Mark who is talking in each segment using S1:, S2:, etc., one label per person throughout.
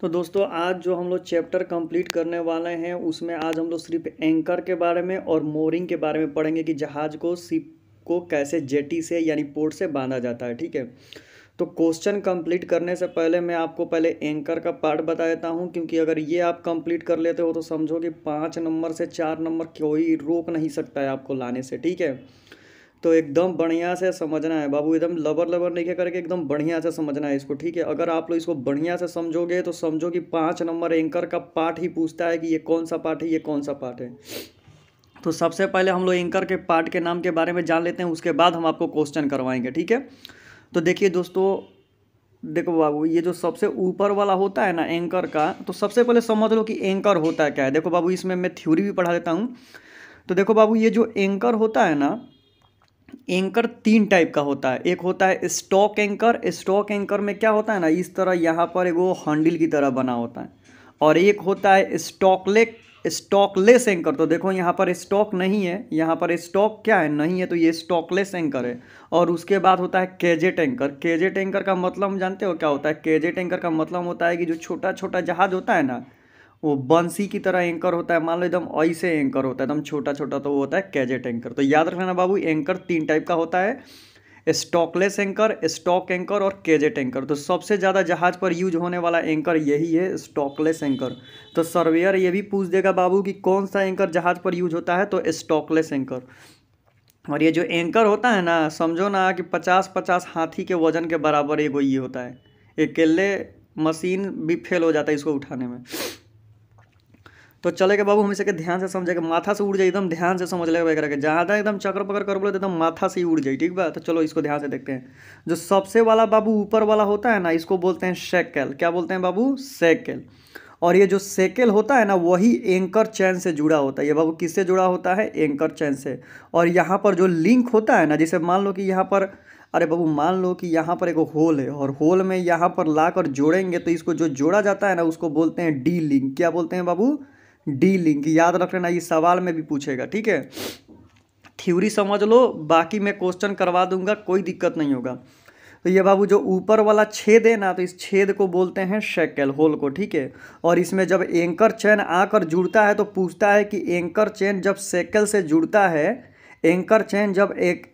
S1: तो दोस्तों आज जो हम लोग चैप्टर कंप्लीट करने वाले हैं उसमें आज हम लोग सिर्फ एंकर के बारे में और मोरिंग के बारे में पढ़ेंगे कि जहाज़ को सिप को कैसे जेटी से यानी पोर्ट से बांधा जाता है ठीक है तो क्वेश्चन कंप्लीट करने से पहले मैं आपको पहले एंकर का पार्ट बता देता हूँ क्योंकि अगर ये आप कंप्लीट कर लेते हो तो समझो कि पाँच नंबर से चार नंबर कोई रोक नहीं सकता है आपको लाने से ठीक है तो एकदम बढ़िया से समझना है बाबू एकदम लबर लबर नहीं करके एकदम बढ़िया से समझना है इसको ठीक है अगर आप लोग इसको बढ़िया से समझोगे तो समझो कि पाँच नंबर एंकर का पार्ट ही पूछता है कि ये कौन सा पार्ट है ये कौन सा पार्ट है तो सबसे पहले हम लोग एंकर के पार्ट के नाम के बारे में जान लेते हैं उसके बाद हम आपको क्वेश्चन करवाएंगे ठीक है तो देखिए दोस्तों देखो बाबू ये जो सबसे ऊपर वाला होता है ना एंकर का तो सबसे पहले समझ लो कि एंकर होता है क्या है देखो बाबू इसमें मैं थ्योरी भी पढ़ा देता हूँ तो देखो बाबू ये जो एंकर होता है ना एंकर तीन टाइप का होता है एक होता है स्टॉक एंकर स्टॉक एंकर में क्या होता है ना इस तरह यहाँ पर वो हंडिल की तरह बना होता है और एक होता है स्टॉकलेक स्टॉकलेस एंकर तो देखो यहाँ पर स्टॉक नहीं है यहाँ पर स्टॉक क्या है नहीं है तो ये स्टॉकलेस एंकर है और उसके बाद होता है कैजेट एंकर कैजेट एंकर का मतलब जानते हो क्या होता है कैजेट एंकर का मतलब होता है कि जो छोटा छोटा जहाज होता है ना वो बंसी की तरह एंकर होता है मान लो एकदम ऐसे एंकर होता है एकदम छोटा छोटा तो वो होता है कैजेट एंकर तो याद रखना बाबू एंकर तीन टाइप का होता है स्टॉकलेस एंकर स्टॉक एंकर और केजेट एंकर तो सबसे ज़्यादा जहाज पर यूज होने वाला एंकर यही है स्टॉकलेस एंकर तो सर्वेयर ये भी पूछ देगा बाबू कि कौन सा एंकर जहाज पर यूज होता है तो स्टॉकलेस एंकर और ये जो एंकर होता है ना समझो ना कि पचास पचास हाथी के वजन के बराबर एगो ये होता है अकेले मशीन भी फेल हो जाता है इसको उठाने में तो चलेगा बाबू हमेशा के ध्यान से समझेगा माथा से उड़ जाए एकदम ध्यान से समझ लेगा करके ज़्यादा एकदम चक्र पकड़ कर बोले तो एकदम माथा से ही उड़ जाए ठीक बा तो चलो इसको ध्यान से देखते हैं जो सबसे वाला बाबू ऊपर वाला होता है ना इसको बोलते हैं सेकेल क्या बोलते हैं बाबू सेकेल और ये जो सेकेल होता है ना वही एंकर चैन से जुड़ा होता है ये बाबू किससे जुड़ा होता है एंकर चैन से और यहाँ पर जो लिंक होता है ना जैसे मान लो कि यहाँ पर अरे बाबू मान लो कि यहाँ पर एक होल है और होल में यहाँ पर ला कर जोड़ेंगे तो इसको जो जोड़ा जाता है ना उसको बोलते हैं डी लिंक क्या बोलते हैं बाबू डी लिंक याद रख लेना ये सवाल में भी पूछेगा ठीक है थ्योरी समझ लो बाकी मैं क्वेश्चन करवा दूंगा कोई दिक्कत नहीं होगा तो ये बाबू जो ऊपर वाला छेद है ना तो इस छेद को बोलते हैं शेकेल होल को ठीक है और इसमें जब एंकर चैन आकर जुड़ता है तो पूछता है कि एंकर चैन जब सेकल से जुड़ता है एंकर चैन जब एक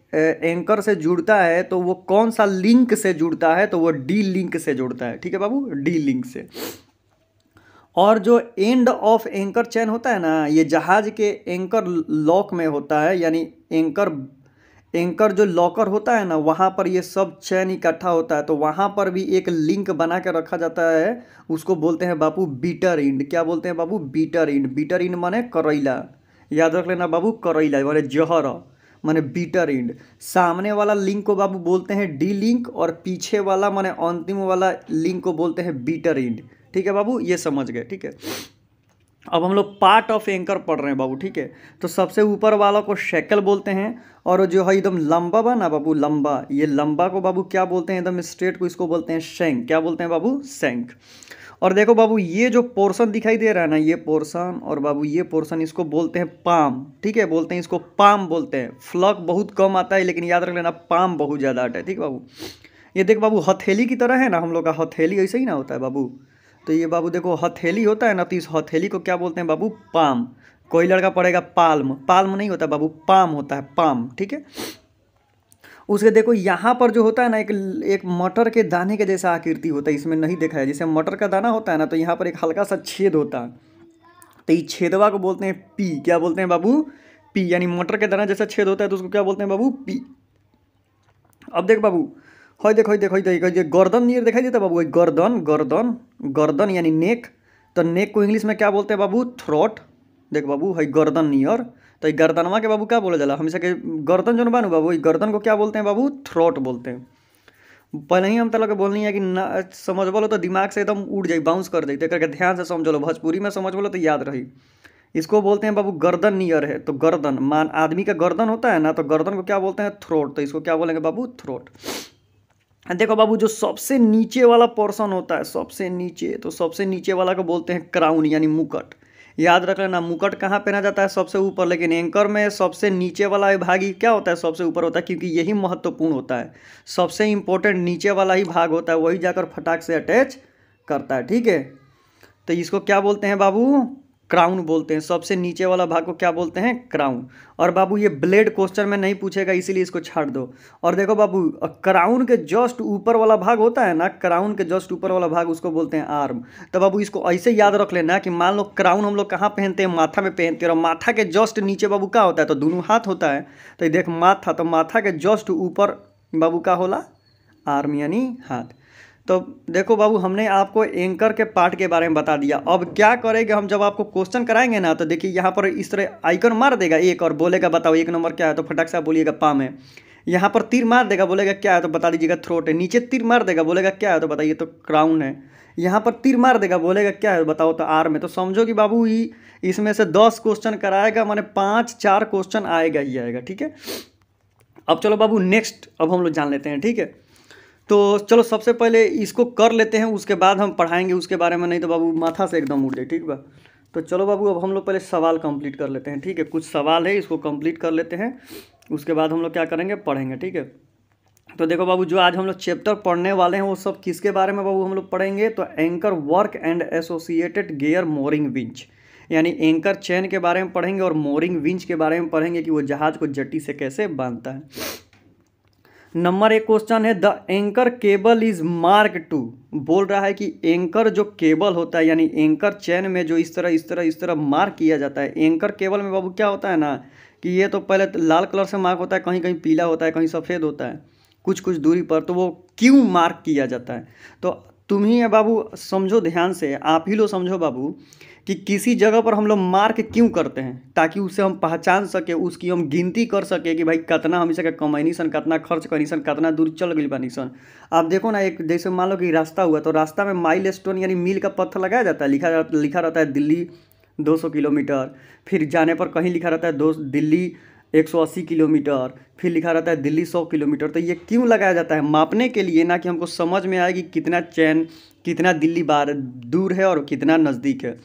S1: एंकर से जुड़ता है तो वो कौन सा लिंक से जुड़ता है तो वो डी लिंक से जुड़ता है ठीक है बाबू डी लिंक से और जो एंड ऑफ एंकर चैन होता है ना ये जहाज़ के एंकर लॉक में होता है यानी एंकर एंकर जो लॉकर होता है ना वहाँ पर ये सब चैन इकट्ठा होता है तो वहाँ पर भी एक लिंक बना के रखा जाता है उसको बोलते हैं बाबू बीटर इंड क्या बोलते हैं बाबू बीटर इंड बीटर इंड माने करैला याद रख लेना बाबू करैला माने जहर माने बीटर इंड सामने वाला लिंक को बाबू बोलते हैं डी लिंक और पीछे वाला माने अंतिम वाला लिंक को बोलते हैं बीटर इंड ठीक है बाबू ये समझ गए ठीक है अब हम लोग पार्ट ऑफ एंकर पढ़ रहे हैं बाबू ठीक है तो सबसे ऊपर वाला को शैकल बोलते हैं और जो है एकदम लंबा बा ना बाबू लंबा ये लंबा को बाबू क्या बोलते हैं एकदम स्ट्रेट को इसको बोलते हैं शेंक क्या बोलते हैं बाबू शेंक और देखो बाबू ये जो पोर्शन दिखाई दे रहा है ना ये पोर्शन और बाबू ये पोर्शन इसको बोलते हैं पाम ठीक है बोलते हैं इसको पाम बोलते हैं फ्लक बहुत कम आता है लेकिन याद रख लेना पाम बहुत ज़्यादा आता है ठीक है बाबू ये देख बाबू हथेली की तरह है ना हम लोग का हथेली ऐसे ही ना होता है बाबू तो ये बाबू देखो हथेली होता है ना तो इस हथेली को क्या बोलते हैं बाबू पाम कोई लड़का पड़ेगा पाल्म पाल्म नहीं होता बाबू पाम होता है पाम ठीक है उसके देखो यहाँ पर जो होता है ना एक एक मटर के दाने के जैसा आकृति होता है इसमें नहीं देखा है जैसे मटर का दाना होता है ना तो यहाँ पर एक हल्का सा छेद होता है तो ये छेदवा को बोलते हैं पी क्या बोलते हैं बाबू पी यानी मटर के दाना जैसा छेद होता है तो उसको क्या बोलते हैं बाबू पी अब देख बाबू हई देख देख देख ये गर्दन नियर दिखाई देता बाबू गर्दन गर्दन गर्दन यानी नेक तो नेक को इंग्लिश में क्या बोलते हैं बाबू थ्रोट देख बाबू है गर्दन नियर तो ये गर्दनवा के बाबू क्या बोला जाला हमेशा के गर्दन जो बानू बाबू गर्दन को क्या बोलते हैं बाबू थ्रोट बोलते हैं पहले ही हम तो लगे बोलनी है कि ना समझ बोलो तो दिमाग से एकदम उड़ जाए बाउंस कर दे तो ध्यान से समझ लो भोजपुरी में समझ बोलो तो याद रही इसको बोलते हैं बाबू गर्दन नियर है तो गर्दन मान आदमी का गर्दन होता है ना तो गर्दन को क्या बोलते हैं थ्रोट तो इसको क्या बोलेंगे बाबू थ्रोट देखो बाबू जो सबसे नीचे वाला पोर्सन होता है सबसे नीचे तो सबसे नीचे वाला को बोलते हैं क्राउन यानी मुकट याद रख लेना मुकट कहाँ पहना जाता है सबसे ऊपर लेकिन एंकर में सबसे नीचे वाला भाग ही क्या होता है सबसे ऊपर होता है क्योंकि यही महत्वपूर्ण होता है सबसे इंपॉर्टेंट नीचे वाला ही भाग होता है वही जाकर फटाक से अटैच करता है ठीक है तो इसको क्या बोलते हैं बाबू क्राउन बोलते हैं सबसे नीचे वाला भाग को क्या बोलते हैं क्राउन और बाबू ये ब्लेड क्वेश्चन में नहीं पूछेगा इसीलिए इसको छाड़ दो और देखो बाबू क्राउन के जस्ट ऊपर वाला भाग होता है ना क्राउन के जस्ट ऊपर वाला भाग उसको बोलते हैं आर्म तो बाबू इसको ऐसे याद रख लेना कि मान लो क्राउन हम लोग कहाँ पहनते हैं माथा में पहनते हैं और माथा के जस्ट नीचे बाबू क्या होता है तो दोनों हाथ होता है तो देख माथा तो माथा के जस्ट ऊपर बाबू का होला आर्म यानी हाथ तो देखो बाबू हमने आपको एंकर के पार्ट के बारे में बता दिया अब क्या करेंगे हम जब आपको क्वेश्चन कराएंगे ना तो देखिए यहाँ पर इस तरह आइकन मार देगा एक और बोलेगा बताओ एक नंबर क्या है तो फटाक से बोलिएगा पाम है यहाँ पर तीर मार देगा बोलेगा क्या है तो बता दीजिएगा थ्रोट है नीचे तीर मार देगा बोलेगा क्या है तो बताइए तो क्राउन है यहाँ पर तीर मार देगा बोलेगा क्या है बताओ तो आर में तो समझो कि बाबू ही इसमें से दस क्वेश्चन कराएगा मैंने पाँच चार क्वेश्चन आएगा ही आएगा ठीक है अब चलो बाबू नेक्स्ट अब हम लोग जान लेते हैं ठीक है तो चलो सबसे पहले इसको कर लेते हैं उसके बाद हम पढ़ाएंगे उसके बारे में नहीं तो बाबू माथा से एकदम उड़ जाए ठीक बा तो चलो बाबू अब हम लोग पहले सवाल कंप्लीट कर लेते हैं ठीक है कुछ सवाल है इसको कंप्लीट कर लेते हैं उसके बाद हम लोग क्या करेंगे पढ़ेंगे ठीक है तो देखो बाबू जो आज हम लोग चैप्टर पढ़ने वाले हैं वो सब किसके बारे में बाबू हम लोग पढ़ेंगे तो anchor work and associated gear mooring winch यानी एंकर चैन के बारे में पढ़ेंगे और मोरिंग विंच के बारे में पढ़ेंगे कि वो जहाज़ को जट्टी से कैसे बांधता है नंबर एक क्वेश्चन है the anchor cable is mark to बोल रहा है कि एंकर जो केबल होता है यानी एंकर चैन में जो इस तरह इस तरह इस तरह मार्क किया जाता है एंकर केबल में बाबू क्या होता है ना कि ये तो पहले तो लाल कलर से मार्क होता है कहीं कहीं पीला होता है कहीं सफ़ेद होता है कुछ कुछ दूरी पर तो वो क्यों मार्क किया जाता है तो तुम ही बाबू समझो ध्यान से आप ही लोग समझो बाबू कि किसी जगह पर हम लोग मार्क क्यों करते हैं ताकि उसे हम पहचान सके उसकी हम गिनती कर सके कि भाई कितना हम इसका कमैनी सन कितना खर्च करनी सन कितना दूर चल गई बनी सन आप देखो ना एक जैसे मान लो कि रास्ता हुआ तो रास्ता में माइल स्टोन यानी मील का पत्थर लगाया जाता है लिखा लिखा रहता है दिल्ली दो किलोमीटर फिर जाने पर कहीं लिखा रहता है दो दिल्ली एक किलोमीटर फिर लिखा रहता है दिल्ली सौ किलोमीटर तो ये क्यों लगाया जाता है मापने के लिए ना कि हमको समझ में आए कि कितना चैन कितना दिल्ली बार दूर है और कितना नज़दीक है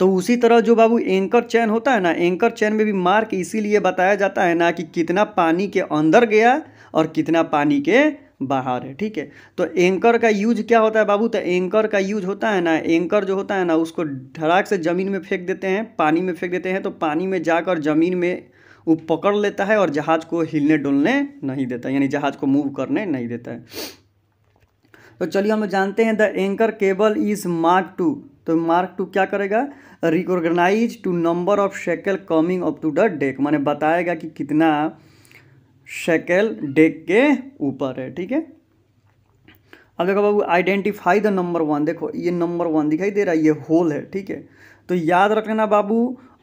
S1: तो उसी तरह जो बाबू एंकर चैन होता है ना एंकर चैन में भी मार्क इसीलिए बताया जाता है ना कि कितना पानी के अंदर गया और कितना पानी के बाहर है ठीक है तो एंकर का यूज क्या होता है बाबू तो एंकर का यूज होता है ना एंकर जो होता है ना उसको ढड़ाक से ज़मीन में फेंक देते हैं पानी में फेंक देते हैं तो पानी में जाकर ज़मीन में वो पकड़ लेता है और जहाज़ को हिलने डुलने नहीं देता यानी जहाज़ को मूव करने नहीं देता है तो चलिए हम जानते हैं the anchor cable is mark to तो मार्क टू क्या करेगा recognise to number of shackle coming up to the deck माने बताएगा कि कितना शेकल डेक के ऊपर है ठीक है अब देखो बाबू आइडेंटिफाई द नंबर वन देखो ये नंबर वन दिखाई दे रहा है ये होल है ठीक है तो याद रखना बाबू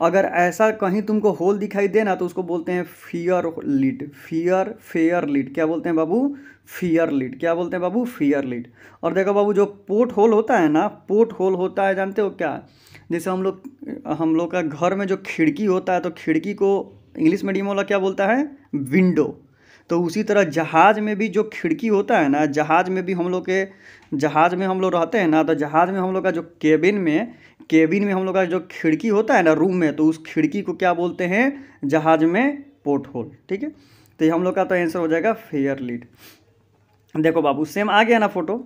S1: अगर ऐसा कहीं तुमको होल दिखाई देना तो उसको बोलते हैं fear lead fear fair lead क्या बोलते हैं बाबू फियर लीड क्या बोलते हैं बाबू फियर लीड और देखो बाबू जो पोर्ट होल होता है ना पोर्ट होल होता है जानते हो क्या जैसे हम लोग हम लोग का घर में जो खिड़की होता है तो खिड़की को इंग्लिश मीडियम वाला क्या बोलता है विंडो तो उसी तरह जहाज़ में भी जो खिड़की होता है ना जहाज़ में भी हम लोग के जहाज़ में हम लोग रहते हैं ना तो जहाज़ में हम लोग का जो केबिन में केबिन में हम लोग का जो खिड़की होता है ना रूम में तो उस खिड़की को क्या बोलते हैं जहाज़ में पोर्ट होल ठीक है तो ये हम लोग का तो आंसर हो जाएगा फेयर लीड देखो बाबू सेम आ गया ना फोटो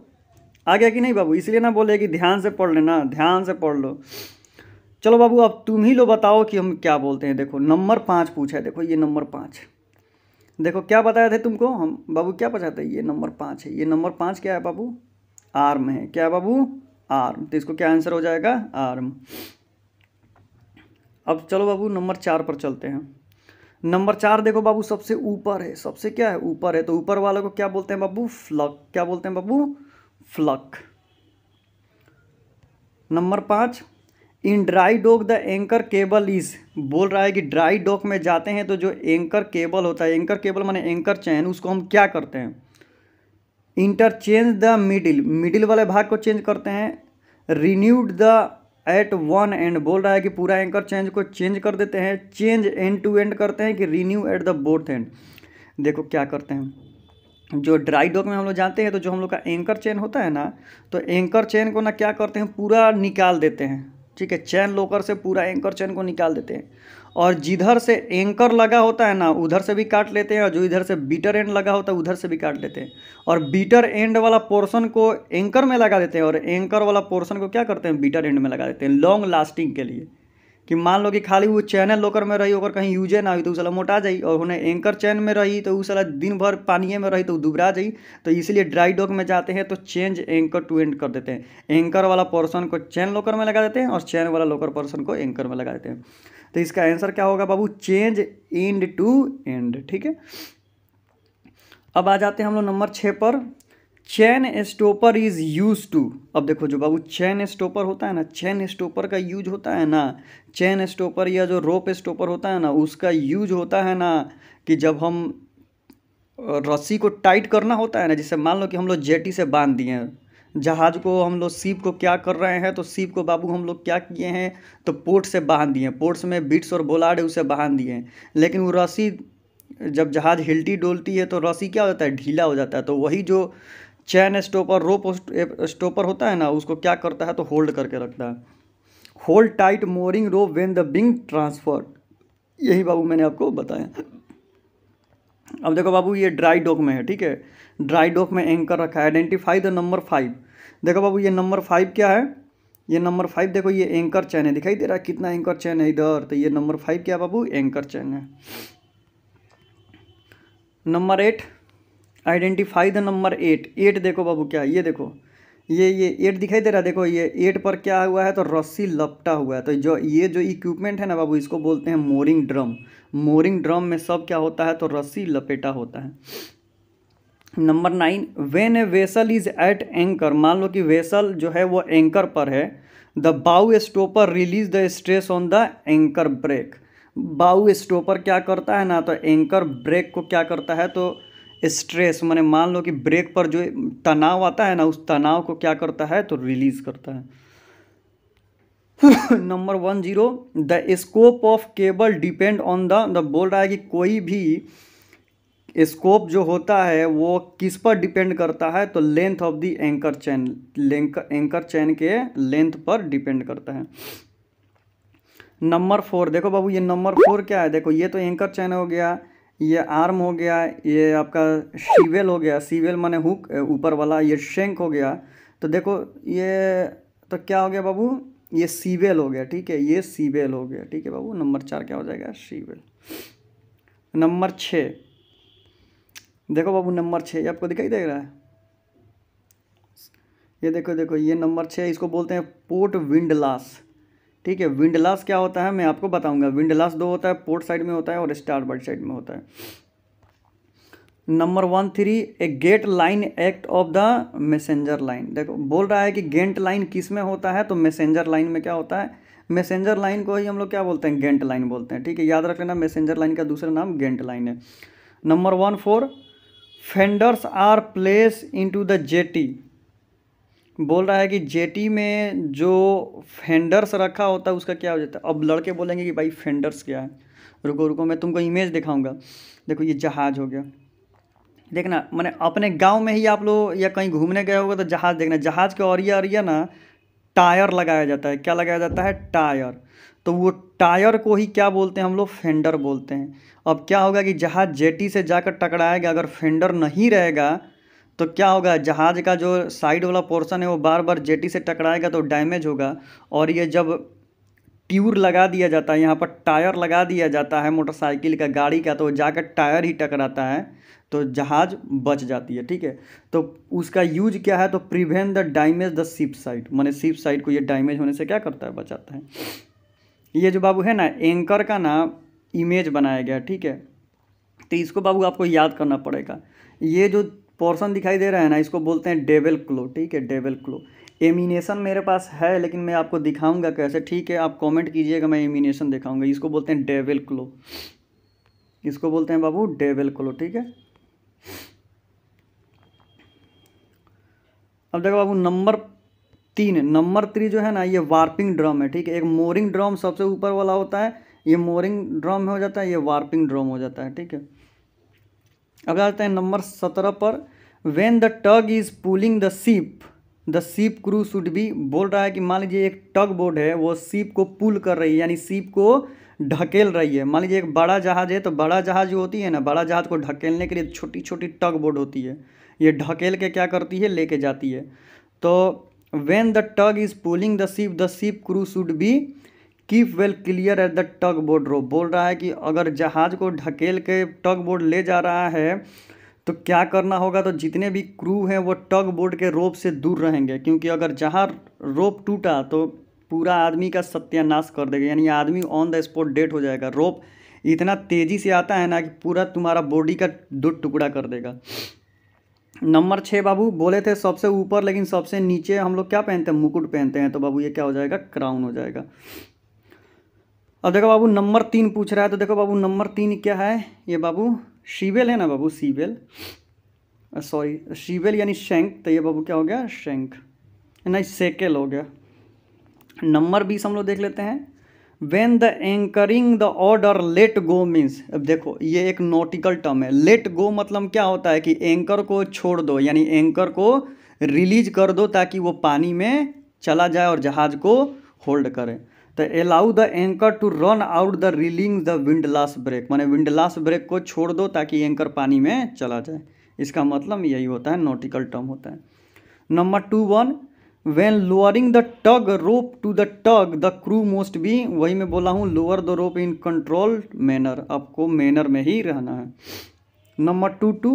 S1: आ गया कि नहीं बाबू इसलिए ना बोले कि ध्यान से पढ़ लेना ध्यान से पढ़ लो चलो बाबू अब तुम ही लो बताओ कि हम क्या बोलते हैं देखो नंबर पाँच पूछा है देखो ये नंबर पाँच देखो क्या बताया था तुमको हम बाबू क्या बताते था ये नंबर पाँच है ये नंबर पाँच क्या है बाबू आर्म है क्या है बाबू आर्म तो इसको क्या आंसर हो जाएगा आर्म अब चलो बाबू नंबर चार पर चलते हैं नंबर चार देखो बाबू सबसे ऊपर है सबसे क्या है ऊपर है तो ऊपर वाले को क्या बोलते हैं बाबू फ्लक क्या बोलते हैं बाबू फ्लक नंबर पाँच in dry dock the anchor cable is बोल रहा है कि ड्राई डॉक में जाते हैं तो जो एंकर केबल होता है एंकर केबल माने एंकर चैन उसको हम क्या करते हैं इंटरचेंज द मिडिल मिडिल वाले भाग को चेंज करते हैं renewed the at one end बोल रहा है कि पूरा एंकर चेंज को चेंज कर देते हैं चेंज एंड टू एंड करते हैं कि renew at the both end देखो क्या करते हैं जो ड्राई डॉक में हम लोग जाते हैं तो जो हम लोग का एंकर चेन होता है ना तो एंकर चेन को ना क्या करते हैं पूरा निकाल देते हैं ठीक है चैन लोकर से पूरा एंकर चैन को निकाल देते हैं और जिधर से एंकर लगा होता है ना उधर से भी काट लेते हैं और जो इधर से बीटर एंड लगा होता है उधर से भी काट लेते हैं और बीटर एंड वाला पोर्शन को एंकर में लगा देते हैं और एंकर वाला पोर्शन को क्या करते हैं बीटर एंड में लगा देते हैं लॉन्ग लास्टिंग के लिए कि मान लो कि खाली वो चैनल लॉकर में रही और कहीं यूजे ना हुई तो उस मोटा जाई और उन्हें एंकर चैन में रही तो उस दिन भर पानी में रही तो दुबरा जाई तो इसलिए ड्राई डॉक में जाते हैं तो चेंज एंकर टू एंड कर देते हैं एंकर वाला पर्सन को चैन लॉकर में लगा देते हैं और चैन वाला लॉकर पर्सन को एंकर में लगा देते हैं तो इसका आंसर क्या होगा बाबू चेंज एंड टू एंड ठीक है अब आ जाते हैं हम लोग नंबर छः पर chain stopper is use to अब देखो जो बाबू चैन स्टोपर होता है ना चैन स्टोपर का यूज होता है ना चैन स्टोपर या जो रोप स्टोपर होता है ना उसका यूज होता है ना कि जब हम रस्सी को टाइट करना होता है ना जैसे मान लो कि हम लोग जेटी से बांध दिए हैं जहाज को हम लोग सीप को क्या कर रहे हैं तो सीप को बाबू हम लोग क्या किए हैं तो पोर्ट से बांध दिए पोर्ट्स में बिट्स और बोलाड है उसे बांध दिए हैं लेकिन वो रस्सी जब जहाज हिलती डोलती है तो रस्सी क्या हो जाता है ढीला हो जाता है तो वही जो चैन स्टोपर रोप स्टोपर होता है ना उसको क्या करता है तो होल्ड करके रखता है hold tight mooring rope when the being transfer यही बाबू मैंने आपको बताया अब देखो बाबू ये ड्राई डॉक में है ठीक है ड्राई डॉक में एंकर रखा है आइडेंटिफाई द नंबर फाइव देखो बाबू ये नंबर फाइव क्या है ये नंबर फाइव देखो ये एंकर चैन है दिखाई दे रहा है कितना एंकर चैन है इधर तो ये नंबर फाइव क्या बाबू एंकर चैन है number eight identify the number eight eight देखो बाबू क्या ये देखो ये ये एट दिखाई दे रहा है देखो ये एट पर क्या हुआ है तो रस्सी लपटा हुआ है तो जो ये जो इक्विपमेंट है ना बाबू इसको बोलते हैं मोरिंग ड्रम मोरिंग ड्रम में सब क्या होता है तो रस्सी लपेटा होता है number nine when a vessel is at anchor मान लो कि वेसल जो है वो एंकर पर है the bow stopper release the stress on the anchor brake bow stopper क्या करता है ना तो एंकर ब्रेक को क्या करता है तो स्ट्रेस मैंने मान लो कि ब्रेक पर जो तनाव आता है ना उस तनाव को क्या करता है तो रिलीज़ करता है number one zero the scope of cable depend on the the बोल रहा है कि कोई भी स्कोप जो होता है वो किस पर डिपेंड करता है तो length of the anchor chain anchor chain के लेंथ पर डिपेंड करता है नंबर फोर देखो बाबू ये नंबर फोर क्या है देखो ये तो एंकर चैन हो गया ये आर्म हो गया ये आपका सीवेल हो गया सीवेल माने हुक ऊपर वाला ये शेंक हो गया तो देखो ये तो क्या हो गया बाबू ये सीवेल हो गया ठीक है ये सीवेल हो गया ठीक है बाबू नंबर चार क्या हो जाएगा सीवेल नंबर छ देखो बाबू नंबर छः आपको दिखाई दे रहा है ये देखो देखो ये नंबर छः इसको बोलते हैं पोर्ट विंडलास ठीक है विंड लॉस क्या होता है मैं आपको बताऊंगा विंड लॉस दो होता है पोर्ट साइड में होता है और स्टार बर्ड साइड में होता है number one three a gate line act of the messenger line देखो बोल रहा है कि गेंट लाइन किस में होता है तो मैसेंजर लाइन में क्या होता है मैसेंजर लाइन को ही हम लोग क्या बोलते हैं गेंट लाइन बोलते हैं ठीक है याद रख लेना मैसेंजर लाइन का दूसरा नाम गेंट लाइन है number one four fenders are place to the jetty बोल रहा है कि जेटी में जो फेंडर्स रखा होता है उसका क्या हो जाता है अब लड़के बोलेंगे कि भाई फेंडर्स क्या है रुको रुको मैं तुमको इमेज दिखाऊंगा देखो ये जहाज़ हो गया देखना मैंने अपने गांव में ही आप लोग या कहीं घूमने गए होगा तो जहाज़ देखना जहाज़ के औरिया औरिया ना टायर लगाया जाता है क्या लगाया जाता है टायर तो वो टायर को ही क्या बोलते हैं हम लोग फेंडर बोलते हैं अब क्या होगा कि जहाज़ जेटी से जाकर टकराएगा अगर फेंडर नहीं रहेगा तो क्या होगा जहाज़ का जो साइड वाला पोर्सन है वो बार बार जेटी से टकराएगा तो डैमेज होगा और ये जब ट्यूर लगा दिया जाता है यहाँ पर टायर लगा दिया जाता है मोटरसाइकिल का गाड़ी का तो जाकर टायर ही टकराता है तो जहाज़ बच जाती है ठीक है तो उसका यूज क्या है तो prevent the damage the ship side मैंने शिप साइड को ये डैमेज होने से क्या करता है बचाता है ये जो बाबू है ना एंकर का ना इमेज बनाया गया ठीक है तो इसको बाबू आपको याद करना पड़ेगा ये जो पोर्सन दिखाई दे रहा है ना इसको बोलते हैं डेबल क्लो ठीक है डेबल क्लो एमिनेशन मेरे पास है लेकिन मैं आपको दिखाऊंगा कैसे ठीक है आप कमेंट कीजिएगा मैं एमिनेशन दिखाऊंगा इसको बोलते हैं डेवल क्लो इसको बोलते हैं बाबू डेवल क्लो ठीक है अब देखो बाबू नंबर तीन नंबर थ्री जो है ना ये वार्पिंग ड्रम है ठीक है एक मोरिंग ड्रम सबसे ऊपर वाला होता है ये मोरिंग ड्रम हो जाता है ये वार्पिंग ड्रम हो जाता है ठीक है अब जाते हैं नंबर सत्रह पर when the tug is pulling the ship the ship crew should भी बोल रहा है कि मान लीजिए एक टग बोर्ड है वो सीप को पुल कर रही है यानी सीप को ढकेल रही है मान लीजिए एक बड़ा जहाज है तो बड़ा जहाज जो होती है ना बड़ा जहाज को ढकेलने के लिए छोटी छोटी टग बोर्ड होती है ये ढकेल के क्या करती है लेके जाती है तो when the tug is pulling the ship the ship crew should भी keep well clear at the tug board row बोल रहा है कि अगर जहाज को ढकेल के टग बोर्ड ले जा रहा है तो क्या करना होगा तो जितने भी क्रू हैं वो टग बोर्ड के रोप से दूर रहेंगे क्योंकि अगर जहाँ रोप टूटा तो पूरा आदमी का सत्यानाश कर देगा यानी आदमी ऑन द स्पॉट डेट हो जाएगा रोप इतना तेज़ी से आता है ना कि पूरा तुम्हारा बॉडी का दो टुकड़ा कर देगा नंबर छः बाबू बोले थे सबसे ऊपर लेकिन सबसे नीचे हम लोग क्या पहनते हैं मुकुट पहनते हैं तो बाबू ये क्या हो जाएगा क्राउन हो जाएगा अब देखो बाबू नंबर तीन पूछ रहा है तो देखो बाबू नंबर तीन क्या है ये बाबू शिवेल है ना बाबू सीवेल सॉरी शिवेल यानी शेंक तो ये बाबू क्या हो गया शेंक नहीं सेकेल हो गया नंबर बीस हम लोग देख लेते हैं when the anchoring the order let go means अब देखो ये एक नोटिकल टर्म है लेट गो मतलब क्या होता है कि एंकर को छोड़ दो यानी एंकर को रिलीज कर दो ताकि वो पानी में चला जाए और जहाज को होल्ड करें तो allow the anchor to run out the reeling the windlass brake माने विंडलास ब्रेक को छोड़ दो ताकि एंकर पानी में चला जाए इसका मतलब यही होता है नोटिकल टर्म होता है number two one when lowering the tug rope to the tug the crew most be वही मैं बोला हूँ lower the rope in control manner आपको मैनर में ही रहना है number two two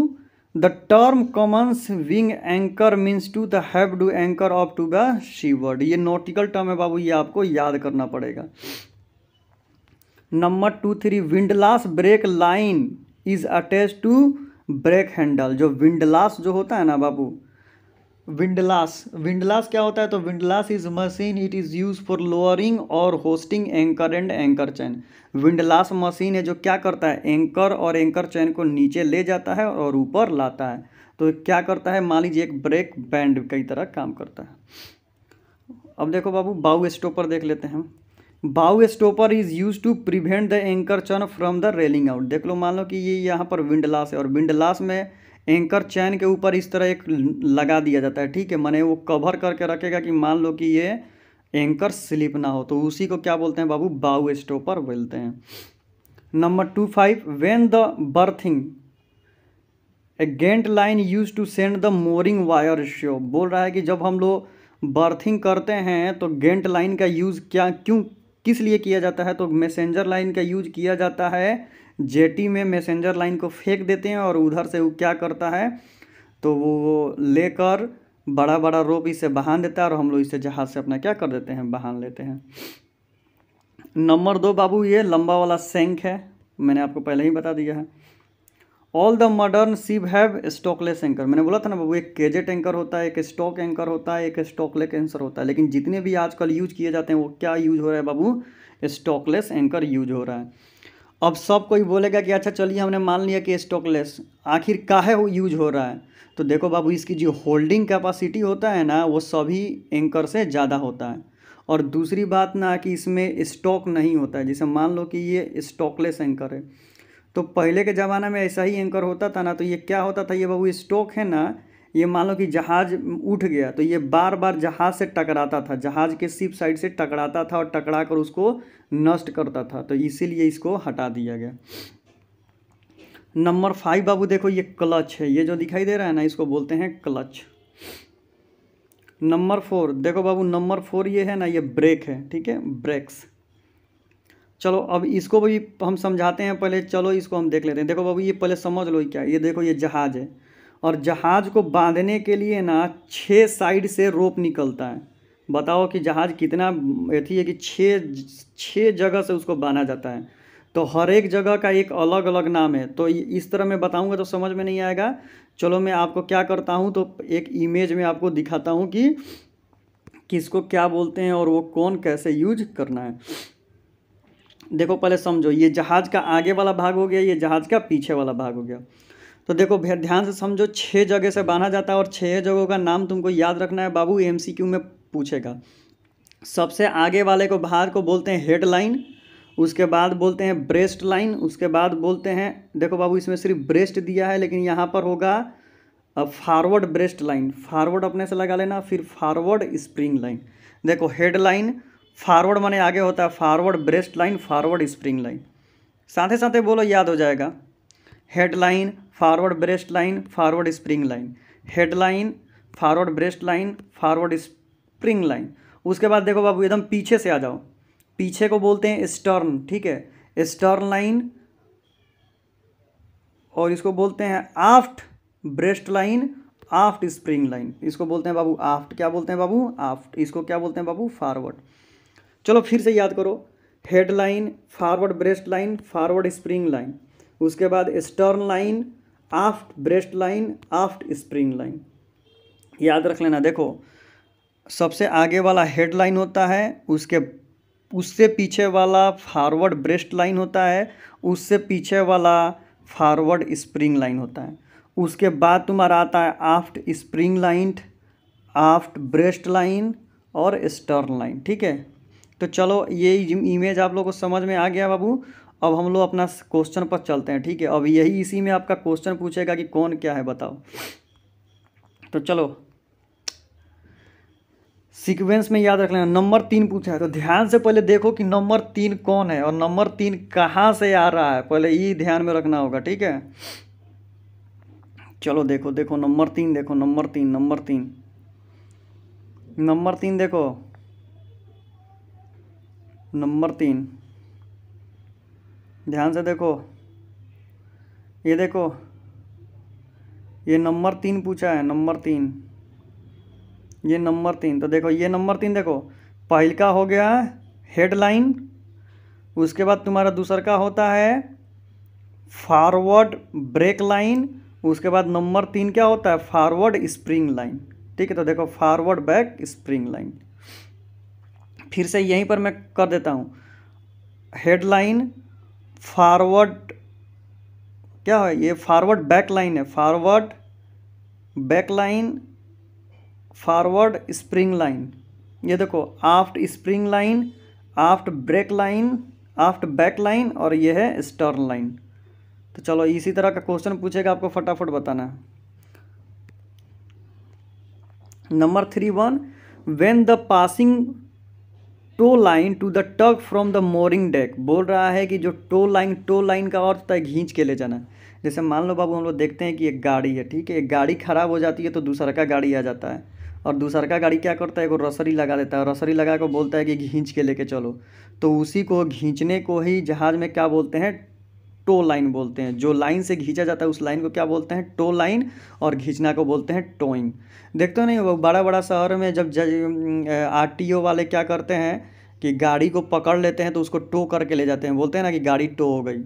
S1: the term commons wing anchor means to the have to anchor of to the shoreward ये नोटिकल टर्म है बाबू ये आपको याद करना पड़ेगा number two three windlass brake line is attach to brake handle जो windlass जो होता है ना बाबू विंडलास विंडलास क्या होता है तो windlass is machine it is use for lowering और hoisting anchor and anchor chain windlass machine है जो क्या करता है एंकर और एंकर चैन को नीचे ले जाता है और ऊपर लाता है तो क्या करता है मान लीजिए एक ब्रेक बैंड कई तरह काम करता है अब देखो बाबू बाउ स्टोपर देख लेते हैं bow stopper is use to prevent the anchor chain from the reeling out देख लो मान लो कि ये यहाँ पर विंडलास है और विंडलास में एंकर चैन के ऊपर इस तरह एक लगा दिया जाता है ठीक है मैंने वो कवर करके रखेगा कि मान लो कि ये एंकर स्लिप ना हो तो उसी को क्या बोलते हैं बाबू बाउ स्टोपर बोलते हैं number two five when the berthing a gant line use to send the mooring wire shore बोल रहा है कि जब हम लोग बर्थिंग करते हैं तो गेंट लाइन का यूज़ क्या क्यों किस लिए किया जाता है तो मैसेंजर लाइन का यूज किया जाता है जेटी में मैसेंजर लाइन को फेंक देते हैं और उधर से वो क्या करता है तो वो लेकर बड़ा बड़ा रोप इसे बहान देता है और हम लोग इसे जहाज़ से अपना क्या कर देते हैं बहान लेते हैं नंबर दो बाबू ये लंबा वाला सेंक है मैंने आपको पहले ही बता दिया है all the modern ship have stockless anchor मैंने बोला था ना बाबू एक केजेट एंकर होता है एक स्टॉक एंकर होता है एक स्टॉकलेस एंसर होता है लेकिन जितने भी आजकल यूज किए जाते हैं वो क्या यूज हो रहा है बाबू स्टॉकलेस एंकर यूज हो रहा है अब सब कोई बोलेगा कि अच्छा चलिए हमने मान लिया कि स्टॉकलेस आखिर काहे वो यूज हो रहा है तो देखो बाबू इसकी जो होल्डिंग कैपेसिटी होता है ना वो सभी एंकर से ज़्यादा होता है और दूसरी बात ना कि इसमें स्टॉक नहीं होता है जैसे मान लो कि ये स्टॉकलेस एंकर है तो पहले के ज़माने में ऐसा ही एंकर होता था ना तो ये क्या होता था ये बाबू स्टॉक है ना ये मान लो कि जहाज़ उठ गया तो ये बार बार जहाज़ से टकराता था जहाज़ के सिप साइड से टकराता था और टकरा कर उसको नष्ट करता था तो इसीलिए इसको हटा दिया गया नंबर फाइव बाबू देखो ये क्लच है ये जो दिखाई दे रहा है ना इसको बोलते हैं क्लच नंबर फोर देखो बाबू नंबर फोर ये है ना ये ब्रेक है ठीक है ब्रेक्स चलो अब इसको भी हम समझाते हैं पहले चलो इसको हम देख लेते हैं देखो बाबू ये पहले समझ लो क्या ये देखो ये जहाज़ है और जहाज़ को बांधने के लिए ना छः साइड से रोप निकलता है बताओ कि जहाज़ कितना अथी है कि छः छः जगह से उसको बांधा जाता है तो हर एक जगह का एक अलग अलग नाम है तो इस तरह मैं बताऊंगा तो समझ में नहीं आएगा चलो मैं आपको क्या करता हूँ तो एक इमेज में आपको दिखाता हूँ कि किसको क्या बोलते हैं और वो कौन कैसे यूज करना है देखो पहले समझो ये जहाज़ का आगे वाला भाग हो गया ये जहाज़ का पीछे वाला भाग हो गया तो देखो भैया ध्यान से समझो छः जगह से बांधा जाता है और छः जगहों का नाम तुमको याद रखना है बाबू एम में पूछेगा सबसे आगे वाले को बाहर को बोलते हैं हेडलाइन उसके बाद बोलते हैं ब्रेस्ट लाइन उसके बाद बोलते हैं देखो बाबू इसमें सिर्फ ब्रेस्ट दिया है लेकिन यहाँ पर होगा फारवर्ड ब्रेस्ट लाइन फारवर्ड अपने से लगा लेना फिर फारवर्ड स्प्रिंग लाइन देखो हेड लाइन फारवर्ड माने आगे होता है forward breast line forward spring line साथ ही साथ बोलो याद हो जाएगा head line forward breast line forward spring line head line forward breast line forward spring line उसके बाद देखो बाबू एकदम पीछे से आ जाओ पीछे को बोलते हैं स्टर्न ठीक है स्टर्न लाइन और इसको बोलते हैं aft breast line aft spring line इसको बोलते हैं बाबू आफ्ट क्या बोलते हैं बाबू आफ्ट इसको क्या बोलते हैं बाबू फॉरवर्ड चलो फिर से याद करो head line forward breast line forward spring line उसके बाद stern line aft breast line aft spring line याद रख लेना देखो सबसे आगे वाला हेड लाइन होता है उसके उससे पीछे वाला फॉरवर्ड ब्रेस्ट लाइन होता है उससे पीछे वाला फॉरवर्ड स्प्रिंग लाइन होता है उसके बाद तुम्हारा आता है aft spring line aft breast line और स्टर्न लाइन ठीक है तो चलो ये इमेज आप लोग को समझ में आ गया बाबू अब हम लोग अपना क्वेश्चन पर चलते हैं ठीक है अब यही इसी में आपका क्वेश्चन पूछेगा कि कौन क्या है बताओ तो चलो सीक्वेंस में याद रख लेना नंबर तीन पूछा है तो ध्यान से पहले देखो कि नंबर तीन कौन है और नंबर तीन कहाँ से आ रहा है पहले ये ध्यान में रखना होगा ठीक है चलो देखो देखो नंबर तीन देखो नंबर तीन नंबर तीन नंबर तीन देखो नंबर तीन ध्यान से देखो ये देखो ये नंबर तीन पूछा है नंबर तीन ये नंबर तीन तो देखो ये नंबर तीन देखो पहल का हो गया हेडलाइन उसके बाद तुम्हारा दूसर का होता है फॉरवर्ड ब्रेक लाइन उसके बाद नंबर तीन क्या होता है फॉरवर्ड स्प्रिंग लाइन ठीक है तो देखो फॉरवर्ड बैक स्प्रिंग लाइन फिर से यहीं पर मैं कर देता हूँ हेडलाइन फॉरवर्ड क्या है ये फॉरवर्ड बैक लाइन है forward back line forward spring line ये देखो aft spring line aft brake line aft back line और ये है स्टर्न लाइन तो चलो इसी तरह का क्वेश्चन पूछेगा आपको फटाफट बताना है number three one when the passing tow line to the tug from the mooring deck बोल रहा है कि जो टो लाइन टो लाइन का अर्थ है घींच के ले जाना जैसे मान लो बाबू हम लोग देखते हैं कि एक गाड़ी है ठीक है एक गाड़ी खराब हो जाती है तो दूसरा का गाड़ी आ जाता है और दूसरा का गाड़ी क्या करता है वो रसरी लगा देता है रसरी लगा कर बोलता है कि घींच के लेके चलो तो उसी को घींचने को ही जहाज़ में क्या बोलते हैं टो लाइन बोलते हैं जो लाइन से खींचा जाता है उस लाइन को क्या बोलते हैं टो लाइन और खींचना को बोलते हैं टोइंग देखते हो नहीं वो बड़ा बड़ा शहर में जब आर वाले क्या करते हैं कि गाड़ी को पकड़ लेते हैं तो उसको टो करके ले जाते हैं बोलते हैं ना कि गाड़ी टो हो गई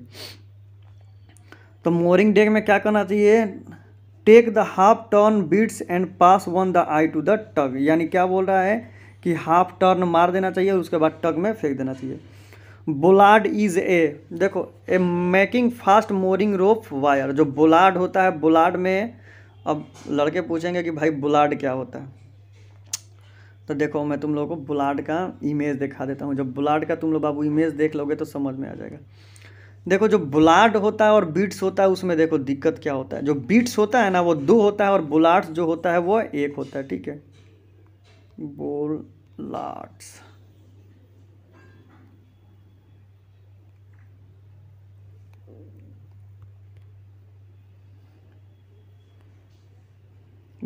S1: तो मोरिंग डेग में क्या करना चाहिए take the half turn bitts and pass one the eye to the tug यानी क्या बोल रहा है कि हाफ टर्न मार देना चाहिए और उसके बाद टग में फेंक देना चाहिए बुलाड इज ए देखो a making fast mooring rope wire जो बुलाड होता है बुलाड में अब लड़के पूछेंगे कि भाई बुलाड क्या होता है तो देखो मैं तुम लोगों को बुलाड का इमेज दिखा देता हूँ जब बुलाड का तुम लोग बाबू इमेज देख लोगे तो समझ में आ जाएगा देखो जो बुलाड होता है और बीट्स होता है उसमें देखो दिक्कत क्या होता है जो बीट्स होता है ना वो दो होता है और बुलाड्स जो होता है वो एक होता है ठीक है बुलाट्स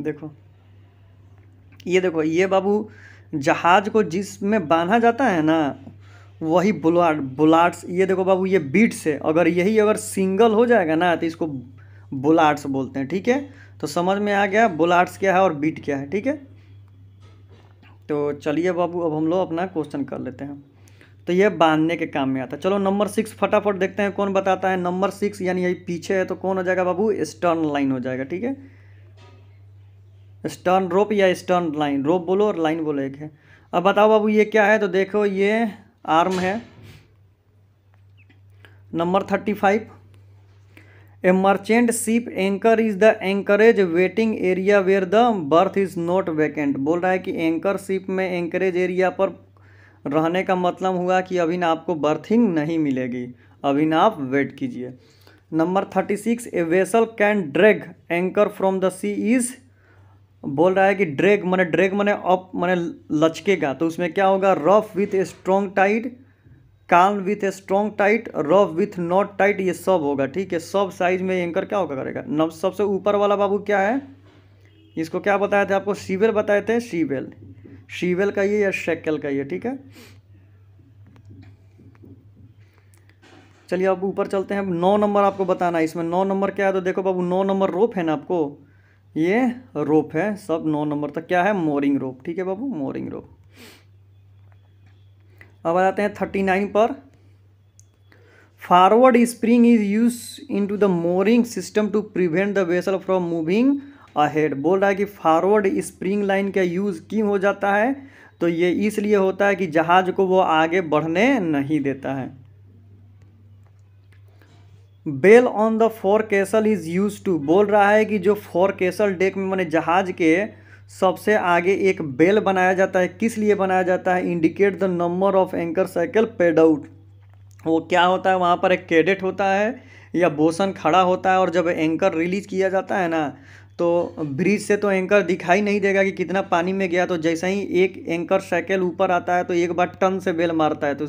S1: देखो ये देखो ये बाबू जहाज को जिसमें बांधा जाता है ना वही बुलाट बुलाट्स ये देखो बाबू ये बीट्स है अगर यही अगर सिंगल हो जाएगा ना तो इसको बुलाट्स बोलते हैं ठीक है तो समझ में आ गया बुलाट्स क्या है और बीट क्या है ठीक है तो चलिए बाबू अब हम लोग अपना क्वेश्चन कर लेते हैं तो ये बांधने के काम में आता है चलो नंबर सिक्स फटाफट देखते हैं कौन बताता है नंबर सिक्स यानी यही पीछे है तो कौन हो जाएगा बाबू स्टर्न लाइन हो जाएगा ठीक है स्टर्न रोप या स्टर्न लाइन रोप बोलो और लाइन बोलो एक है अब बताओ बाबू ये क्या है तो देखो ये आर्म है number thirty five a merchant ship anchor is the anchorage waiting area where the berth is not vacant बोल रहा है कि एंकर शिप में एंकरेज एरिया पर रहने का मतलब हुआ कि अभी ना आपको बर्थिंग नहीं मिलेगी अभी ना आप वेट कीजिए number thirty six a vessel can drag anchor from the sea is बोल रहा है कि ड्रैग मैंने ड्रैग मैंने अप मैंने लचकेगा तो उसमें क्या होगा rough with a strong tight calm with a strong tight rough with not tight ये सब होगा ठीक है सब साइज में एंकर क्या होगा करेगा नब सबसे ऊपर वाला बाबू क्या है इसको क्या बताया था आपको सीवेल बताए थे सीवेल सीवेल का ये या शेकल का ये ठीक है चलिए अब ऊपर चलते हैं नौ नंबर आपको बताना है इसमें नौ नंबर क्या है तो देखो बाबू नौ नंबर रोप है ना आपको ये रोप है सब नौ नंबर तक क्या है मोरिंग रोप ठीक है बाबू मोरिंग रोप अब आ जाते हैं थर्टी नाइन पर forward spring is use in to the mooring system to prevent the vessel from moving ahead बोल रहा है कि फॉरवर्ड स्प्रिंग लाइन का यूज़ क्यों हो जाता है तो ये इसलिए होता है कि जहाज़ को वो आगे बढ़ने नहीं देता है bell on the forecastle is use to बोल रहा है कि जो फोर केसल डेक में मैंने जहाज़ के सबसे आगे एक बेल बनाया जाता है किस लिए बनाया जाता है indicate the number of anchor shackle paid out वो क्या होता है वहाँ पर एक कैडेट होता है या बोसन खड़ा होता है और जब एंकर रिलीज किया जाता है ना तो ब्रिज से तो एंकर दिखाई नहीं देगा कि कितना पानी में गया तो जैसे ही एक एंकर साइकिल ऊपर आता है तो एक बार टन से बेल मारता है तो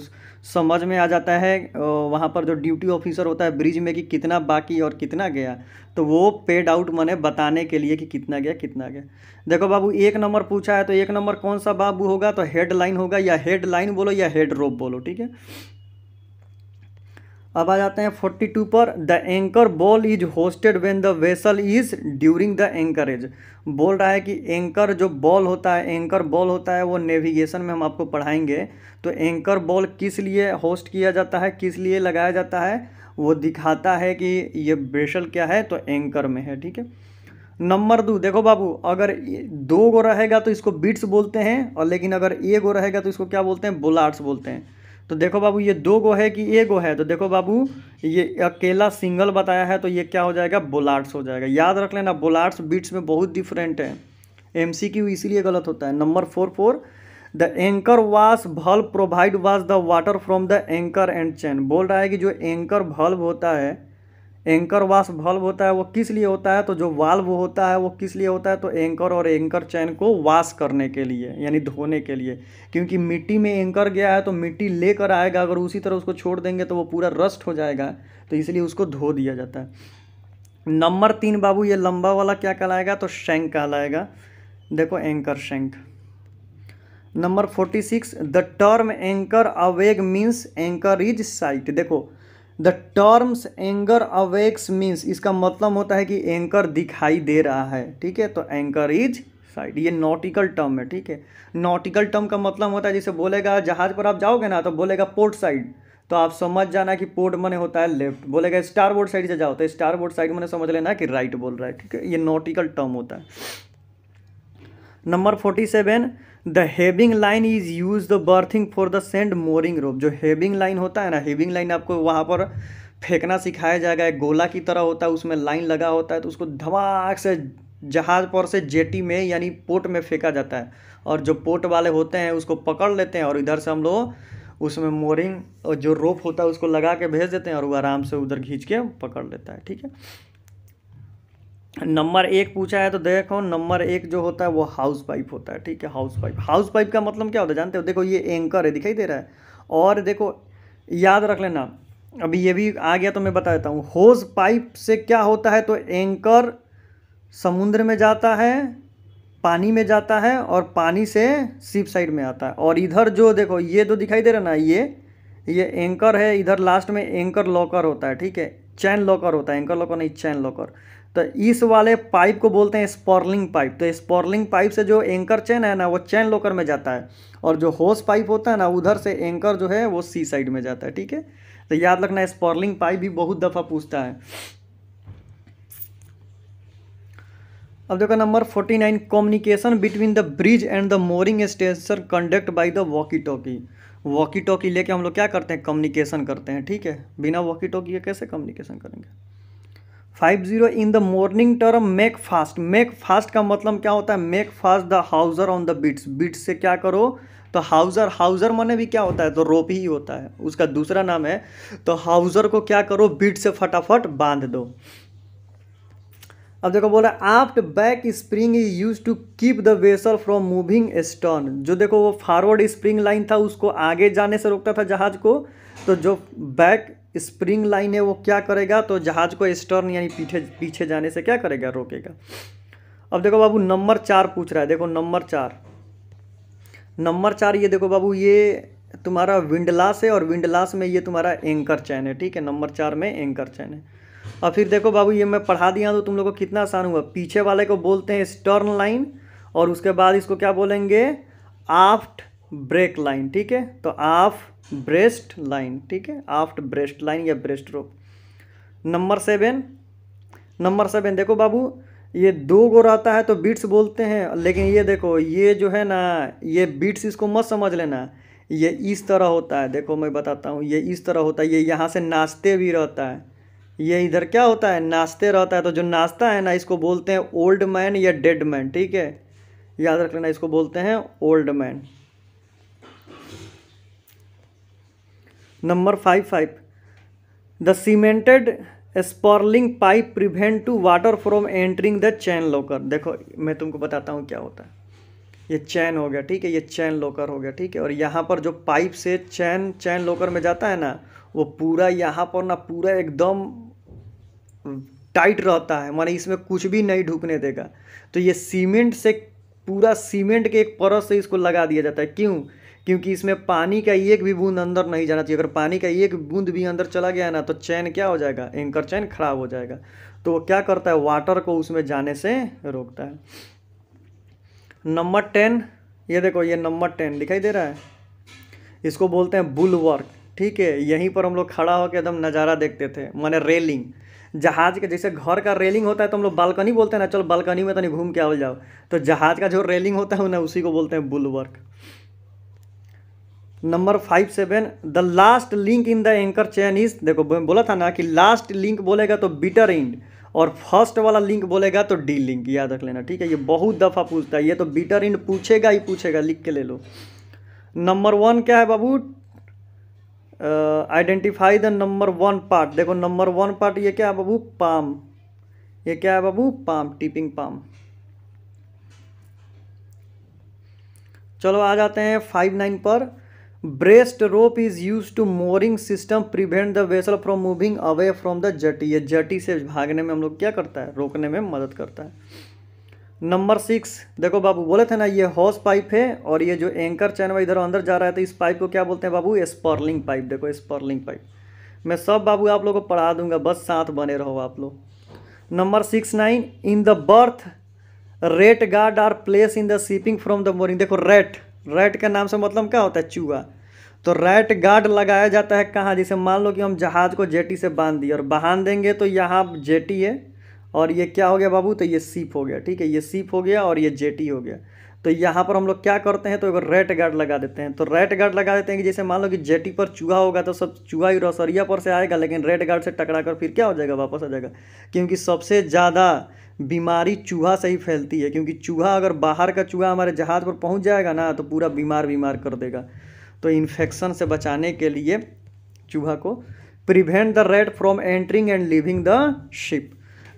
S1: समझ में आ जाता है वहाँ पर जो ड्यूटी ऑफिसर होता है ब्रिज में कि कितना बाकी और कितना गया तो वो पेड आउट मैंने बताने के लिए कि कितना गया कितना गया देखो बाबू एक नंबर पूछा है तो एक नंबर कौन सा बाबू होगा तो हेडलाइन होगा या हेडलाइन बोलो या हेड रोप बोलो ठीक है अब आ जाते हैं फोर्टी टू पर the anchor ball is hoisted when the vessel is during the anchorage बोल रहा है कि एंकर जो बॉल होता है एंकर बॉल होता है वो नेविगेशन में हम आपको पढ़ाएंगे तो एंकर बॉल किस लिए होस्ट किया जाता है किस लिए लगाया जाता है वो दिखाता है कि ये वेसल क्या है तो एंकर में है ठीक है नंबर दो देखो बाबू अगर दो गो रहेगा तो इसको बिट्स बोलते हैं और लेकिन अगर ए गो रहेगा तो इसको क्या बोलते हैं बुलाट्स बोलते हैं तो देखो बाबू ये दो गो है कि ए गो है तो देखो बाबू ये अकेला सिंगल बताया है तो ये क्या हो जाएगा बोलार्ट्स हो जाएगा याद रख लेना बोलार्ट्स बीट्स में बहुत डिफरेंट है एम सी क्यू इसीलिए गलत होता है number four four the anchor wash valve provide wash the water from the anchor and chain बोल रहा है कि जो एंकर भल्ब होता है एंकर वाश वॉल्व होता है वो किस लिए होता है तो जो वाल्व होता है वो किस लिए होता है तो एंकर और एंकर चैन को वाश करने के लिए यानी धोने के लिए क्योंकि मिट्टी में एंकर गया है तो मिट्टी लेकर आएगा अगर उसी तरह उसको छोड़ देंगे तो वो पूरा रस्ट हो जाएगा तो इसलिए उसको धो दिया जाता है नंबर तीन बाबू ये लंबा वाला क्या कहलाएगा तो शेंक कहलाएगा देखो anchor shank number forty six the term anchor aweigh means anchor is sight देखो the terms anchor aweighs means इसका मतलब होता है कि एंकर दिखाई दे रहा है ठीक है तो एंकर इज साइड ये नॉटिकल टर्म है ठीक है नॉटिकल टर्म का मतलब होता है जैसे बोलेगा जहाज पर आप जाओगे ना तो बोलेगा पोर्ट साइड तो आप समझ जाना कि पोर्ट मने होता है लेफ्ट बोलेगा स्टार बोर्ड साइड से जाओ तो स्टार बोर्ड साइड मैंने समझ लेना कि राइट बोल रहा है ठीक है ये नॉटिकल टर्म होता है number forty seven the heaving line is use the berthing for the send mooring rope जो हेविंग लाइन होता है ना हेविंग लाइन आपको वहाँ पर फेंकना सिखाया जाएगा एक गोला की तरह होता है उसमें लाइन लगा होता है तो उसको धमाक से जहाज़ पर से जेटी में यानी पोर्ट में फेंका जाता है और जो पोर्ट वाले होते हैं उसको पकड़ लेते हैं और इधर से हम लोग उसमें मोरिंग और जो रोप होता है उसको लगा के भेज देते हैं और वो आराम से उधर खींच के पकड़ लेता है ठीक है नंबर एक पूछा है तो देखो नंबर एक जो होता है वो हाउस वाइफ होता है ठीक है हाउस वाइफ हाउस पाइप का मतलब क्या होता है जानते हो देखो ये एंकर है दिखाई दे रहा है और देखो याद रख लेना अभी ये भी आ गया तो मैं बता देता हूँ होज पाइप से क्या होता है तो एंकर समुद्र में जाता है पानी में जाता है और पानी से सीप साइड में आता है और इधर जो देखो ये जो दिखाई दे रहा ना ये ये एंकर है इधर लास्ट में एंकर लॉकर होता है ठीक है चैन लॉकर होता है एंकर लॉकर नहीं चैन लॉकर तो इस वाले पाइप को बोलते हैं स्पॉर्लिंग पाइप तो स्पॉर्लिंग पाइप से जो एंकर चैन है ना वो चैन लोकर में जाता है और जो होस पाइप होता है ना उधर से एंकर जो है वो सी साइड में जाता है ठीक है तो याद रखना स्पॉर्लिंग पाइप भी बहुत दफ़ा पूछता है अब देखो number forty nine communication between the bridge and the mooring station conduct by the walkie talkie walkie talkie लेके हम लोग क्या करते हैं कम्युनिकेशन करते हैं ठीक है बिना वॉकी टॉकी के कैसे कम्युनिकेशन करेंगे five zero in the morning term make fast make fast का मतलब क्या होता है make fast the hawser on the bitts bitts से क्या करो तो हाउजर हाउजर मने भी क्या होता है तो रोप ही होता है उसका दूसरा नाम है तो हाउजर को क्या करो बीट से फटाफट बांध दो अब देखो बोला aft back spring is use to keep the vessel from moving stern जो देखो वो फॉरवर्ड स्प्रिंग लाइन था उसको आगे जाने से रोकता था जहाज को तो जो बैक स्प्रिंग लाइन है वो क्या करेगा तो जहाज को स्टर्न यानी पीछे पीछे जाने से क्या करेगा रोकेगा अब देखो बाबू नंबर चार पूछ रहा है देखो नंबर चार नंबर चार ये देखो बाबू ये तुम्हारा विंडलास है और विंडलास में ये तुम्हारा एंकर चैन है ठीक है नंबर चार में एंकर चैन है और फिर देखो बाबू ये मैं पढ़ा दिया तो तुम लोग को कितना आसान हुआ पीछे वाले को बोलते हैं स्टर्न लाइन और उसके बाद इसको क्या बोलेंगे आफ्ट ब्रेक लाइन ठीक है तो आफ ब्रेस्ट लाइन ठीक है आफ्ट ब्रेस्ट लाइन या breast rope number seven number seven देखो बाबू ये दो गो रहता है तो बीट्स बोलते हैं लेकिन ये देखो ये जो है ना ये बीट्स इसको मत समझ लेना ये इस तरह होता है देखो मैं बताता हूँ ये इस तरह होता है ये यहाँ से नाचते भी रहता है ये इधर क्या होता है नाचते रहता है तो जो नाचता है ना इसको बोलते हैं ओल्ड मैन या डेड मैन ठीक है याद रख लेना इसको बोलते हैं old man number five five the cemented spurling pipe prevent to water from entering the chain locker देखो मैं तुमको बताता हूँ क्या होता है ये चैन हो गया ठीक है ये चैन लॉकर हो गया ठीक है और यहाँ पर जो पाइप से चैन चैन लॉकर में जाता है ना वो पूरा यहाँ पर ना पूरा एकदम टाइट रहता है माने इसमें कुछ भी नहीं ढूकने देगा तो ये सीमेंट से पूरा सीमेंट के एक परत से इसको लगा दिया जाता है क्यों क्योंकि इसमें पानी का एक भी बूंद अंदर नहीं जाना चाहिए अगर पानी का एक बूंद भी अंदर चला गया ना तो चैन क्या हो जाएगा एंकर चैन खराब हो जाएगा तो वो क्या करता है वाटर को उसमें जाने से रोकता है नंबर टेन ये देखो ये नंबर टेन दिखाई दे रहा है इसको बोलते हैं बुल वर्क ठीक है यहीं पर हम लोग खड़ा होकर एकदम नज़ारा देखते थे माने रेलिंग जहाज़ के जैसे घर का रेलिंग होता है तो हम लोग बालकनी बोलते हैं ना चलो बालकनी में तो नहीं घूम के आ जाओ तो जहाज़ का जो रेलिंग होता है ना उसी को बोलते हैं bulwark number five seven the last link in the anchor chain is देखो बोला था ना कि लास्ट लिंक बोलेगा तो बिटर इंड और फर्स्ट वाला लिंक बोलेगा तो डी लिंक याद रख लेना ठीक है ये बहुत दफ़ा पूछता है ये तो बीटर इंड पूछेगा ही पूछेगा लिख के ले लो नंबर वन क्या है बाबू identify the number one part देखो नंबर वन पार्ट ये क्या है बाबू पाम ये क्या है बाबू पाम टिपिंग पाम चलो आ जाते हैं फाइव नाइन पर breast rope is use to mooring system prevent the vessel from moving away from the jetty ये जटी से भागने में हम लोग क्या करता है रोकने में मदद करता है नंबर सिक्स देखो बाबू बोले थे ना ये हॉस पाइप है और ये जो एंकर चैन हुआ इधर अंदर जा रहा है तो इस पाइप को क्या बोलते हैं बाबू स्पर्लिंग पाइप देखो स्पर्लिंग पाइप मैं सब बाबू आप लोगों को पढ़ा दूंगा बस साथ बने रहो आप लोग number six nine in the berth rat guard are place in the shipping from the mooring देखो रेट रैट का नाम से मतलब क्या होता है चूहा तो रैट गार्ड लगाया जाता है कहाँ जैसे मान लो कि हम जहाज़ को जेटी से बांध दिए और बांध देंगे तो यहाँ जेटी है और ये क्या हो गया बाबू तो ये सीप हो गया ठीक है ये सीप हो गया और ये जेटी हो गया तो यहाँ पर हम लोग क्या करते हैं तो एक रेट गार्ड लगा देते हैं तो रेट गार्ड लगा देते हैं कि जैसे मान लो कि जेटी पर चूहा होगा तो सब चूहा ही रसरिया पर से आएगा लेकिन रेट गार्ड से टकरा कर फिर क्या हो जाएगा वापस आ जाएगा क्योंकि सबसे ज़्यादा बीमारी चूहा से ही फैलती है क्योंकि चूहा अगर बाहर का चूहा हमारे जहाज़ पर पहुंच जाएगा ना तो पूरा बीमार बीमार कर देगा तो इन्फेक्शन से बचाने के लिए चूहा को prevent the rat from entering and living the ship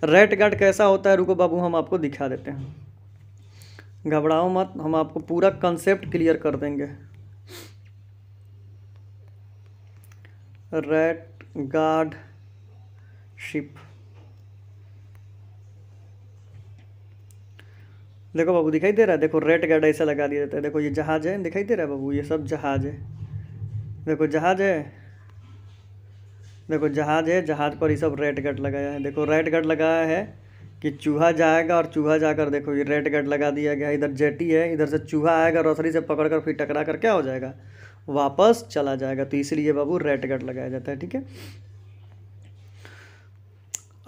S1: rat guard कैसा होता है रुको बाबू हम आपको दिखा देते हैं घबराओ मत हम आपको पूरा कंसेप्ट क्लियर कर देंगे रेड गार्ड शिप देखो बाबू दिखाई दे रहा है देखो रेड गार्ड ऐसा लगा दिया जाता है देखो ये जहाज़ है दिखाई दे रहा है बाबू ये सब जहाज़ है देखो जहाज़ है देखो जहाज़ है जहाज़ पर ये सब रेड गार्ड लगाया है देखो रेड गार्ड लगाया है कि चूहा जाएगा और चूहा जाकर देखो ये रेड गार्ड लगा दिया गया इधर जेटी है इधर से चूहा आएगा रोसरी से पकड़ कर फिर टकरा कर क्या हो जाएगा वापस चला जाएगा तो इसलिए बाबू रेड गार्ड लगाया जाता है ठीक है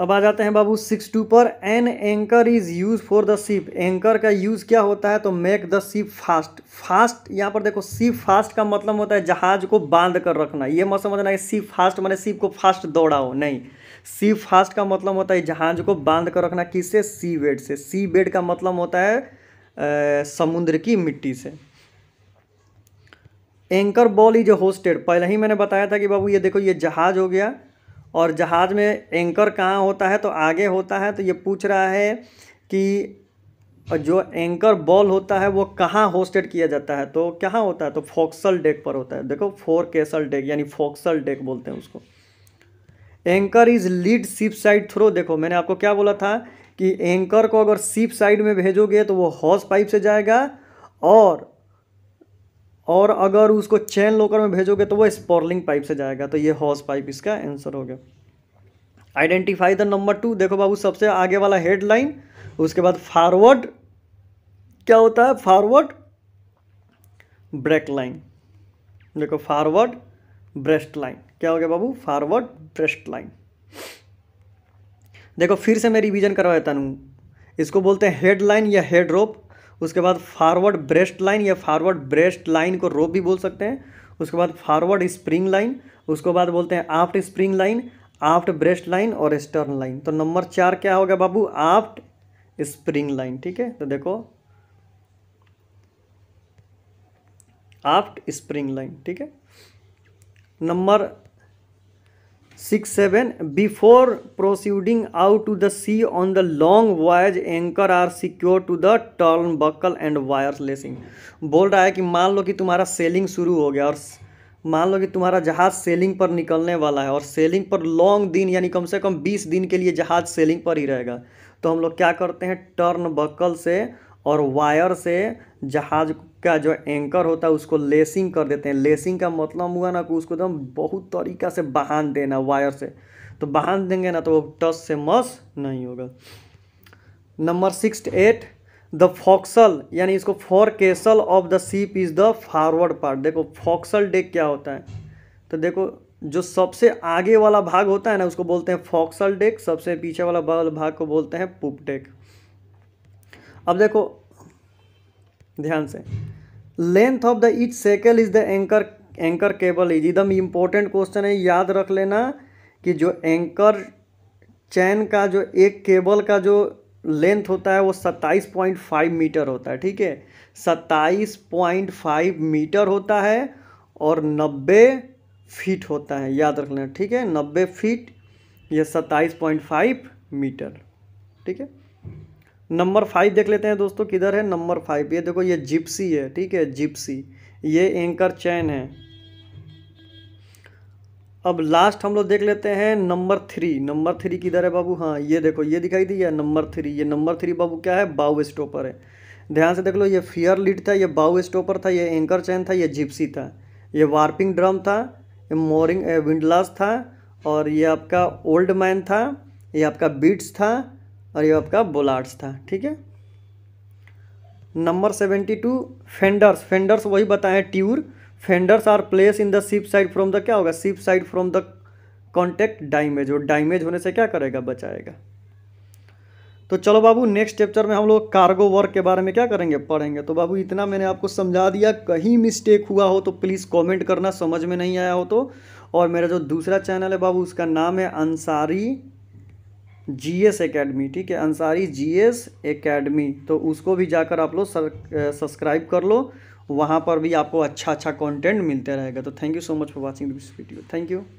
S1: अब आ जाते हैं बाबू सिक्स टू पर an anchor is use for the ship anchor का यूज़ क्या होता है तो make the ship fast fast यहाँ पर देखो सिप फास्ट का मतलब होता है जहाज को बांध कर रखना ये मत समझना है सिप फास्ट मैंने सिप को फास्ट दौड़ाओ नहीं सी फास्ट का मतलब होता है जहाज को बांध कर रखना किससे सी बेड से सी बेड का मतलब होता है आ, समुद्र की मिट्टी से एंकर बॉल इज होस्टेड पहले ही मैंने बताया था कि बाबू ये देखो ये जहाज हो गया और जहाज़ में एंकर कहाँ होता है तो आगे होता है तो ये पूछ रहा है कि जो एंकर बॉल होता है वो कहाँ होस्टेड किया जाता है तो कहाँ होता है तो फोक्सल डेक पर होता है देखो फोर केसल डेक यानी फोक्सल डेक बोलते हैं उसको anchor is lead ship side throw देखो मैंने आपको क्या बोला था कि एंकर को अगर सीप साइड में भेजोगे तो वो हॉर्स पाइप से जाएगा और और अगर उसको चैन लॉकर में भेजोगे तो वो स्पॉर्लिंग पाइप से जाएगा तो ये हॉस पाइप इसका आंसर हो गया आइडेंटिफाई द नंबर टू देखो बाबू सबसे आगे वाला हेडलाइन उसके बाद फॉरवर्ड क्या होता है फॉरवर्ड ब्रेक लाइन देखो फॉरवर्ड ब्रेस्ट लाइन क्या हो गया बाबू फॉरवर्ड ब्रेस्ट लाइन देखो फिर से मैं रिविजन करवाता हूँ इसको बोलते हैं हेड लाइन या हेड रोप उसके बाद फॉरवर्ड ब्रेस्ट लाइन या फॉरवर्ड ब्रेस्ट लाइन को रोप भी बोल सकते हैं उसके बाद फॉरवर्ड स्प्रिंग लाइन उसके बाद बोलते हैं aft spring line aft breast line और स्टर्न लाइन तो नंबर चार क्या होगा बाबू आफ्ट स्प्रिंग लाइन ठीक है तो देखो आफ्ट स्प्रिंग लाइन ठीक है number six seven before proceeding out to the sea on the long voyage anchor are secure to the turnbuckle and wire lashing बोल रहा है कि मान लो कि तुम्हारा सेलिंग शुरू हो गया और मान लो कि तुम्हारा जहाज़ सेलिंग पर निकलने वाला है और सेलिंग पर लॉन्ग दिन यानी कम से कम बीस दिन के लिए जहाज़ सेलिंग पर ही रहेगा तो हम लोग क्या करते हैं टर्न बकल से और वायर से जहाज का जो एंकर होता है उसको लेसिंग कर देते हैं लेसिंग का मतलब हुआ ना कि उसको एकदम बहुत तरीका से बांध देना वायर से तो बांध देंगे ना तो वो टस से मस नहीं होगा number six eight the fo'c'sle यानी इसको fo'c'sle of the ship is the forward part देखो फॉक्सल डेक क्या होता है तो देखो जो सबसे आगे वाला भाग होता है ना उसको बोलते हैं फॉक्सल डेक सबसे पीछे वाला भाग को बोलते हैं पुप डेक अब देखो ध्यान से length of the each shackle is the anchor anchor cable is एकदम इम्पोर्टेंट क्वेश्चन है याद रख लेना कि जो एंकर चैन का जो एक केबल का जो लेंथ होता है वो सत्ताईस पॉइंट फाइव मीटर होता है ठीक है सत्ताईस पॉइंट फाइव मीटर होता है और नब्बे फीट होता है याद रख लेना ठीक है नब्बे फीट या सत्ताईस पॉइंट फाइव मीटर ठीक है नंबर फाइव देख लेते हैं दोस्तों किधर है नंबर फाइव ये देखो ये जिप्सी है ठीक है जिप्सी ये एंकर चैन है अब लास्ट हम लोग देख लेते हैं नंबर थ्री नंबर थ्री किधर है बाबू हाँ ये देखो ये दिखाई दिया नंबर थ्री ये नंबर थ्री बाबू क्या है बाउ स्टॉपर है ध्यान से देख लो ये फियर लीड था ये बाउ स्टॉपर था ये एंकर चैन था ये जिप्सी था ये वार्पिंग ड्रम था ये मोरिंग विंडलास था और ये आपका ओल्ड मैन था ये आपका बीट्स था और ये आपका बोलार्ड्स था ठीक है number seventy two fenders fenders वही बताएं ट्यूर fenders are place in the ship side from the क्या होगा ship side from the contact damage और डाइमेज होने से क्या करेगा बचाएगा तो चलो बाबू नेक्स्ट चैप्टर में हम लोग कार्गो वर्क के बारे में क्या करेंगे पढ़ेंगे तो बाबू इतना मैंने आपको समझा दिया कहीं मिस्टेक हुआ हो तो प्लीज़ कमेंट करना समझ में नहीं आया हो तो और मेरा जो दूसरा चैनल है बाबू उसका नाम है अंसारी जी एस अकेडमी ठीक है अंसारी जी एस अकेडमी तो उसको भी जाकर आप लोग सब्सक्राइब कर लो वहाँ पर भी आपको अच्छा अच्छा कंटेंट मिलते रहेगा तो thank you so much for watching this video thank you